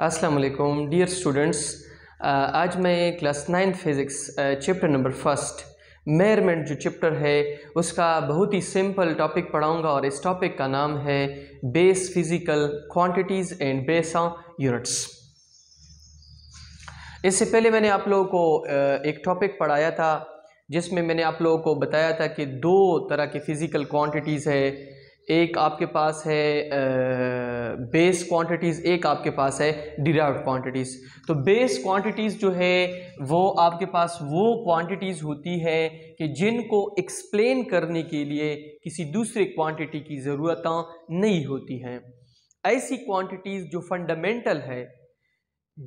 अस्सलाम वालेकुम dear students आज मैं class nine physics chapter number first measurement जो चैप्टर है उसका बहुत ही सिंपल टॉपिक पढ़ाऊंगा और इस टॉपिक का नाम है base physical quantities and base units इससे पहले मैंने आप लोगों को uh, एक टॉपिक पढ़ाया था जिसमें मैंने आप लोगों को बताया था कि दो तरह की फ़िज़िकल क्वांटिटीज़ है एक आपके पास है बेस क्वांटिटीज़ एक आपके पास है डिराइव क्वांटिटीज़ तो बेस क्वांटिटीज़ जो है वो आपके पास वो क्वांटिटीज़ होती है कि जिनको एक्सप्लेन करने के लिए किसी दूसरे क्वांटिटी की ज़रूरत नहीं होती हैं ऐसी क्वांटिटीज़ जो फंडामेंटल है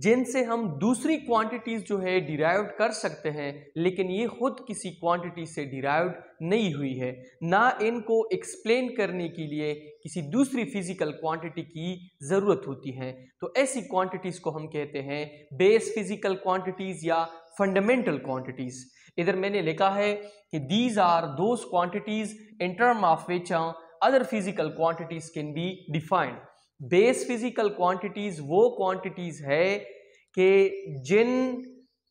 जिनसे हम दूसरी क्वांटिटीज जो है डिराइव कर सकते हैं लेकिन ये खुद किसी क्वांटिटी से डिराइव नहीं हुई है ना इनको एक्सप्लेन करने के लिए किसी दूसरी फिजिकल क्वांटिटी की ज़रूरत होती है तो ऐसी क्वांटिटीज़ को हम कहते हैं बेस फिजिकल क्वांटिटीज़ या फंडामेंटल क्वांटिटीज़ इधर मैंने लिखा है कि these are those quantities in term of which other physical quantities can be defined base physical quantities वो क्वांटिटीज है कि जिन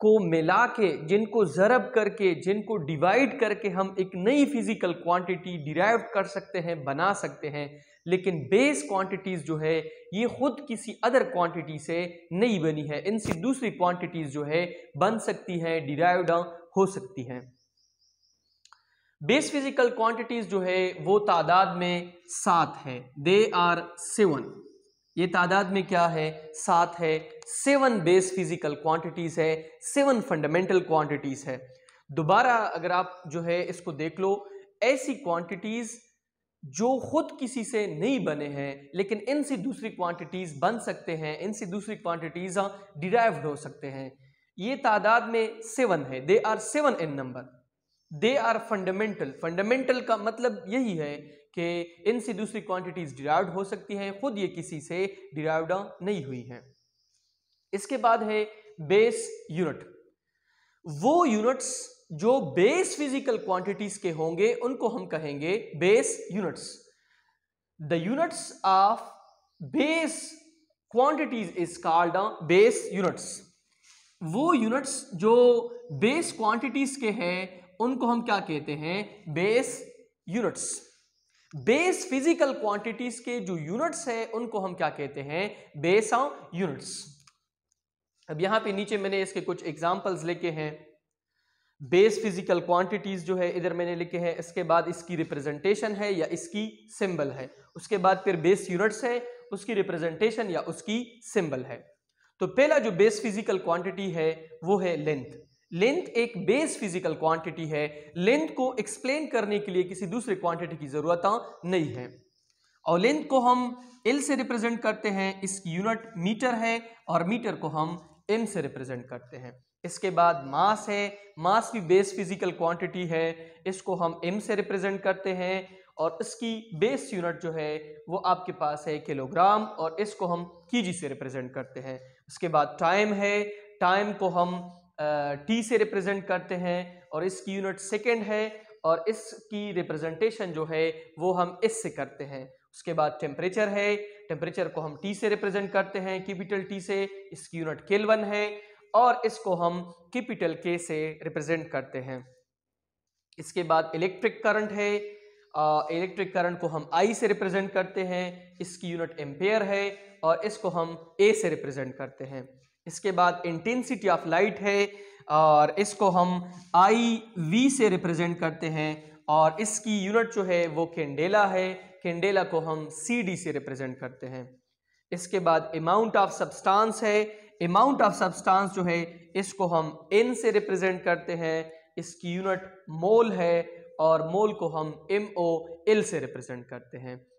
को मिला के जिनको ज़रब करके जिनको डिवाइड करके हम एक नई फिजिकल क्वांटिटी डिराइव कर सकते हैं बना सकते हैं लेकिन बेस क्वांटिटीज़ जो है ये खुद किसी अदर क्वांटिटी से नहीं बनी है इनसे दूसरी क्वांटिटीज़ जो है बन सकती हैं डिराइव हो सकती हैं बेस फिजिकल क्वांटिटीज जो है वो तादाद में सात है दे आर सेवन ये तादाद में क्या है सात है सेवन बेस फिजिकल क्वांटिटीज है सेवन फंडामेंटल क्वांटिटीज है दोबारा अगर आप जो है इसको देख लो ऐसी क्वांटिटीज जो खुद किसी से नहीं बने हैं लेकिन इनसे दूसरी क्वांटिटीज़ बन सकते हैं इनसे दूसरी क्वांटिटीज़ डिराइव्ड हो सकते हैं ये तादाद में सेवन है they are seven in number they are fundamental fundamental का मतलब यही है कि इनसे दूसरी क्वांटिटीज डिराइव हो सकती हैं खुद ये किसी से डिराइव नहीं हुई हैं इसके बाद है बेस यूनिट वो यूनिट्स जो बेस फिजिकल क्वांटिटीज के होंगे उनको हम कहेंगे base units the units of base quantities is called base units वो यूनिट्स जो बेस क्वांटिटीज के हैं उनको हम क्या कहते हैं base units base physical quantities के जो यूनिट्स है उनको हम क्या कहते हैं बेस ऑफ यूनिट्स अब यहां पे नीचे मैंने इसके कुछ एग्जांपल्स लेके हैं बेस फिजिकल क्वांटिटीज जो है इधर मैंने लिखे हैं इसके बाद इसकी रिप्रेजेंटेशन है या इसकी सिंबल है उसके बाद फिर बेस यूनिट्स है उसकी रिप्रेजेंटेशन या उसकी सिंबल है तो पहला जो बेस फिजिकल क्वांटिटी है वो है लेंथ लेंथ एक बेस फिजिकल क्वांटिटी है लेंथ को एक्सप्लेन करने के लिए किसी दूसरे क्वांटिटी की जरूरत नहीं है और लेंथ को हम एल से रिप्रेजेंट करते हैं इसकी यूनिट मीटर है और मीटर को हम एम से रिप्रेजेंट करते हैं इसके बाद मास है मास भी बेस फिजिकल क्वांटिटी है इसको हम एम से रिप्रेजेंट करते हैं और इसकी बेस यूनिट जो है वो आपके पास है किलोग्राम और इसको हम केजी से रिप्रेजेंट करते हैं उसके बाद टाइम है टाइम को हम टी से रिप्रेजेंट करते हैं और इसकी यूनिट सेकेंड है और इसकी रिप्रेजेंटेशन जो है वो हम इस से करते हैं उसके बाद टेम्परेचर है टेम्परेचर को हम टी से रिप्रेजेंट करते हैं कैपिटल टी से इसकी यूनिट केलवन है और इसको हम कैपिटल के से रिप्रेजेंट करते हैं इसके बाद इलेक्ट्रिक करंट है इलेक्ट्रिक करंट को हम आई से रिप्रेजेंट करते हैं इसकी यूनिट एम्पेयर है और इसको हम ए से रिप्रेजेंट करते हैं इसके बाद इंटेंसिटी ऑफ लाइट है और इसको हम आई वी से रिप्रेजेंट करते हैं और इसकी यूनिट जो है वो कैंडेला है कैंडेला को हम सी डी से रिप्रेजेंट करते हैं इसके बाद अमाउंट ऑफ सब्सटेंस है अमाउंट ऑफ सब्सटेंस जो है इसको हम एन से रिप्रेजेंट करते हैं इसकी यूनिट मोल है और मोल को हम एम ओ एल से रिप्रेजेंट करते हैं